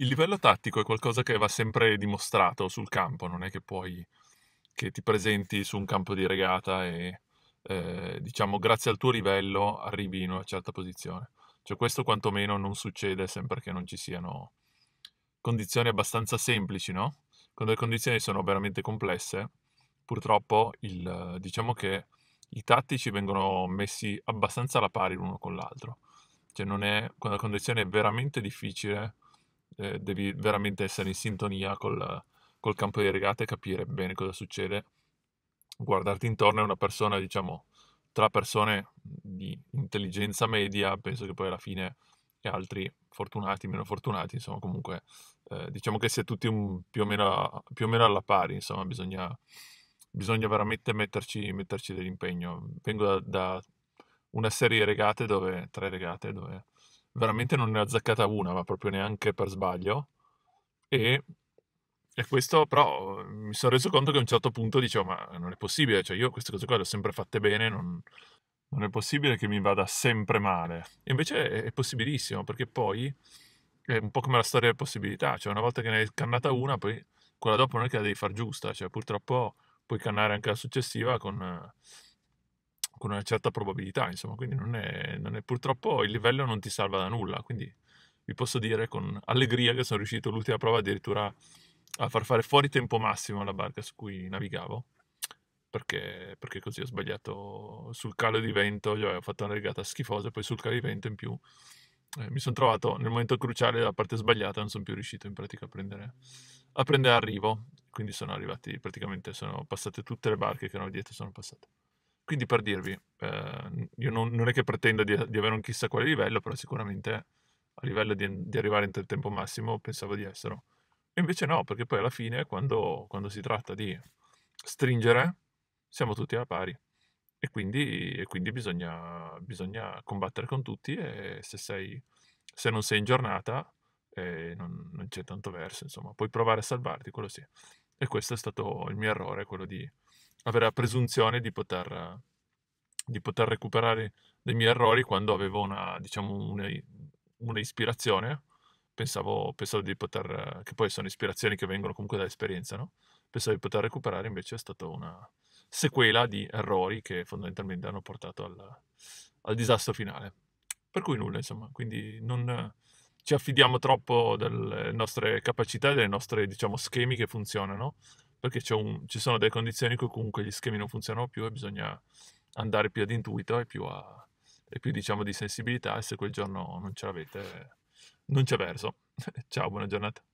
il livello tattico è qualcosa che va sempre dimostrato sul campo, non è che puoi che ti presenti su un campo di regata e eh, diciamo grazie al tuo livello arrivi in una certa posizione. Cioè questo quantomeno non succede sempre che non ci siano condizioni abbastanza semplici, no? Quando le condizioni sono veramente complesse, purtroppo il, diciamo che i tattici vengono messi abbastanza alla pari l'uno con l'altro. Cioè non è, quando la condizione è veramente difficile, eh, devi veramente essere in sintonia col, col campo di regata e capire bene cosa succede. Guardarti intorno è una persona, diciamo, tra persone di intelligenza media, penso che poi alla fine e altri fortunati, meno fortunati, insomma comunque eh, diciamo che si è tutti un, più, o meno, più, o meno, alla pari, insomma bisogna, bisogna veramente metterci, metterci dell'impegno. Vengo da, da una serie di regate dove, tre regate dove veramente non ne ha azzeccata una, ma proprio neanche per sbaglio. E, e, questo però eh, mi sono reso conto che a un certo punto dicevo, ma non è possibile, cioè io queste cose qua le ho sempre fatte bene, non, non è possibile che mi vada sempre male. E invece è, è possibilissimo, perché poi è un po' come la storia delle possibilità, cioè una volta che ne hai cannata una, poi quella dopo non è che la devi far giusta, cioè purtroppo puoi cannare anche la successiva con eh, con una certa probabilità, insomma, quindi non è, non è, purtroppo il livello non ti salva da nulla, quindi vi posso dire con allegria che sono riuscito l'ultima prova addirittura a far fare fuori tempo massimo alla barca su cui navigavo, perché, perché così ho sbagliato sul calo di vento, io ho fatto una regata schifosa e poi sul calo di vento in più eh, mi sono trovato nel momento cruciale la parte sbagliata, non sono più riuscito in pratica a prendere, a prendere arrivo, quindi sono arrivati praticamente, sono passate tutte le barche che erano dietro, sono passate. Quindi per dirvi, eh, io non, non, è che pretenda di, di, avere un chissà quale livello, però sicuramente a livello di, di arrivare entro il tempo massimo pensavo di esserlo. E invece no, perché poi alla fine quando, quando si tratta di stringere siamo tutti alla pari. E quindi, e quindi bisogna, bisogna, combattere con tutti e se, sei, se non sei in giornata eh, non, non, c'è tanto verso, insomma, puoi provare a salvarti, quello sì. E questo è stato il mio errore, quello di avere la presunzione di poter, di poter recuperare dei miei errori quando avevo una, diciamo, una, una ispirazione. Pensavo, pensavo, di poter, che poi sono ispirazioni che vengono comunque dall'esperienza, no? Pensavo di poter recuperare, invece è stata una sequela di errori che fondamentalmente hanno portato al, al disastro finale. Per cui nulla, insomma, quindi non ci affidiamo troppo delle nostre capacità, delle nostre, diciamo, schemi che funzionano, perché un, ci sono delle condizioni in cui comunque gli schemi non funzionano più e bisogna andare più ad intuito e più, a, e più diciamo di sensibilità e se quel giorno non ce l'avete non c'è verso. Ciao, buona giornata.